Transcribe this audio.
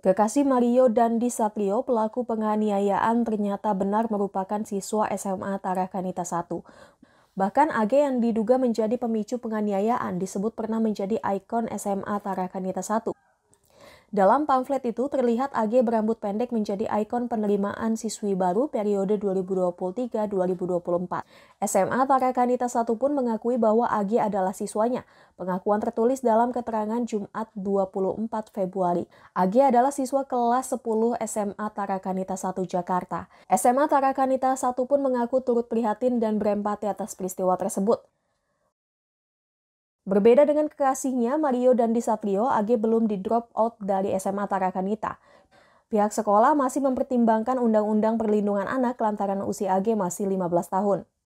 Kekasih Mario dan Disatrio, pelaku penganiayaan ternyata benar merupakan siswa SMA Tarakanita 1. Bahkan AG yang diduga menjadi pemicu penganiayaan disebut pernah menjadi ikon SMA Tarakanita 1. Dalam pamflet itu terlihat AG berambut pendek menjadi ikon penerimaan siswi baru periode 2023-2024. SMA para kanita satu pun mengakui bahwa AG adalah siswanya. Pengakuan tertulis dalam keterangan Jumat 24 Februari. AG adalah siswa kelas 10 SMA Tarakanita 1 Jakarta. SMA Tarakanita 1 pun mengaku turut prihatin dan berempati atas peristiwa tersebut. Berbeda dengan kekasihnya Mario dan Disatrio, AG belum di drop out dari SMA Tarakanita. Pihak sekolah masih mempertimbangkan Undang-Undang Perlindungan Anak lantaran usia AG masih 15 tahun.